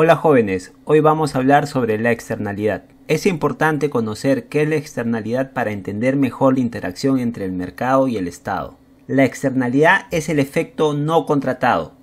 Hola jóvenes, hoy vamos a hablar sobre la externalidad. Es importante conocer qué es la externalidad para entender mejor la interacción entre el mercado y el Estado. La externalidad es el efecto no contratado.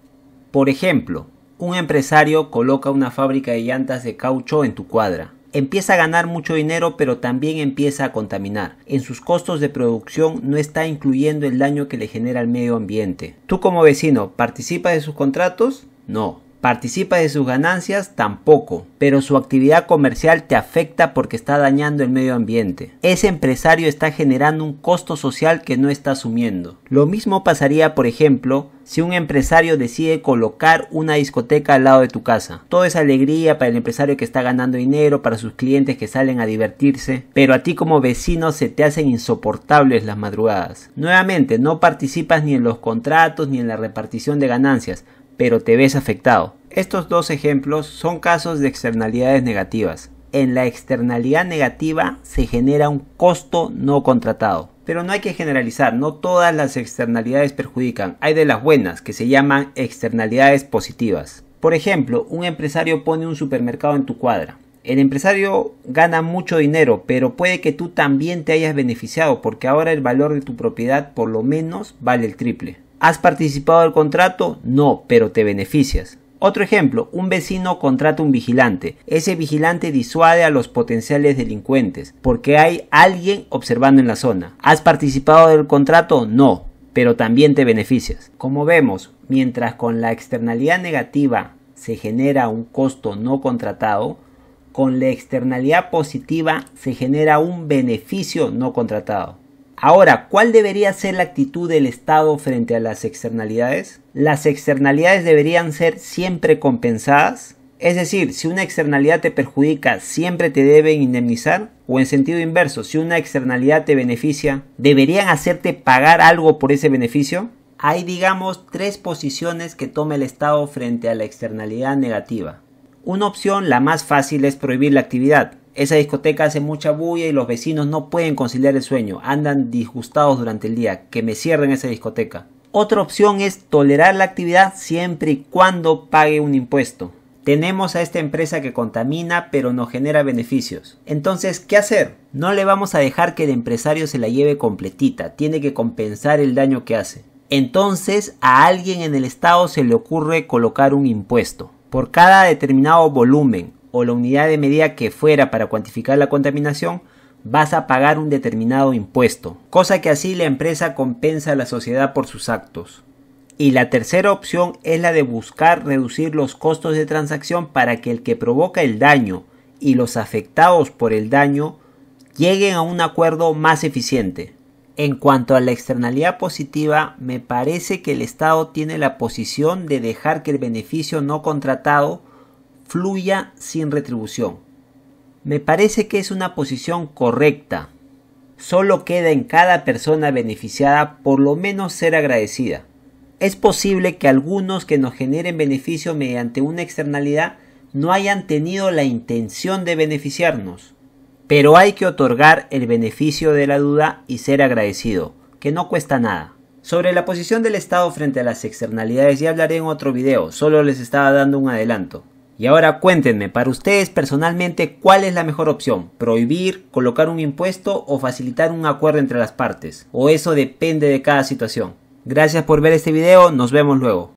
Por ejemplo, un empresario coloca una fábrica de llantas de caucho en tu cuadra. Empieza a ganar mucho dinero pero también empieza a contaminar. En sus costos de producción no está incluyendo el daño que le genera al medio ambiente. ¿Tú como vecino participas de sus contratos? No participa de sus ganancias tampoco, pero su actividad comercial te afecta porque está dañando el medio ambiente. Ese empresario está generando un costo social que no está asumiendo. Lo mismo pasaría, por ejemplo, si un empresario decide colocar una discoteca al lado de tu casa. Todo es alegría para el empresario que está ganando dinero, para sus clientes que salen a divertirse, pero a ti como vecino se te hacen insoportables las madrugadas. Nuevamente, no participas ni en los contratos ni en la repartición de ganancias, pero te ves afectado. Estos dos ejemplos son casos de externalidades negativas. En la externalidad negativa se genera un costo no contratado. Pero no hay que generalizar, no todas las externalidades perjudican. Hay de las buenas que se llaman externalidades positivas. Por ejemplo, un empresario pone un supermercado en tu cuadra. El empresario gana mucho dinero, pero puede que tú también te hayas beneficiado porque ahora el valor de tu propiedad por lo menos vale el triple. ¿Has participado del contrato? No, pero te beneficias. Otro ejemplo, un vecino contrata un vigilante. Ese vigilante disuade a los potenciales delincuentes porque hay alguien observando en la zona. ¿Has participado del contrato? No, pero también te beneficias. Como vemos, mientras con la externalidad negativa se genera un costo no contratado, con la externalidad positiva se genera un beneficio no contratado. Ahora, ¿cuál debería ser la actitud del Estado frente a las externalidades? Las externalidades deberían ser siempre compensadas. Es decir, si una externalidad te perjudica, siempre te deben indemnizar. O en sentido inverso, si una externalidad te beneficia, ¿deberían hacerte pagar algo por ese beneficio? Hay, digamos, tres posiciones que toma el Estado frente a la externalidad negativa. Una opción, la más fácil, es prohibir la actividad esa discoteca hace mucha bulla y los vecinos no pueden conciliar el sueño, andan disgustados durante el día, que me cierren esa discoteca. Otra opción es tolerar la actividad siempre y cuando pague un impuesto. Tenemos a esta empresa que contamina pero no genera beneficios. Entonces, ¿qué hacer? No le vamos a dejar que el empresario se la lleve completita, tiene que compensar el daño que hace. Entonces, a alguien en el Estado se le ocurre colocar un impuesto por cada determinado volumen o la unidad de medida que fuera para cuantificar la contaminación, vas a pagar un determinado impuesto, cosa que así la empresa compensa a la sociedad por sus actos. Y la tercera opción es la de buscar reducir los costos de transacción para que el que provoca el daño y los afectados por el daño lleguen a un acuerdo más eficiente. En cuanto a la externalidad positiva, me parece que el Estado tiene la posición de dejar que el beneficio no contratado fluya sin retribución. Me parece que es una posición correcta. Solo queda en cada persona beneficiada por lo menos ser agradecida. Es posible que algunos que nos generen beneficio mediante una externalidad no hayan tenido la intención de beneficiarnos. Pero hay que otorgar el beneficio de la duda y ser agradecido, que no cuesta nada. Sobre la posición del Estado frente a las externalidades ya hablaré en otro video, solo les estaba dando un adelanto. Y ahora cuéntenme, para ustedes personalmente, ¿cuál es la mejor opción? ¿Prohibir, colocar un impuesto o facilitar un acuerdo entre las partes? O eso depende de cada situación. Gracias por ver este video, nos vemos luego.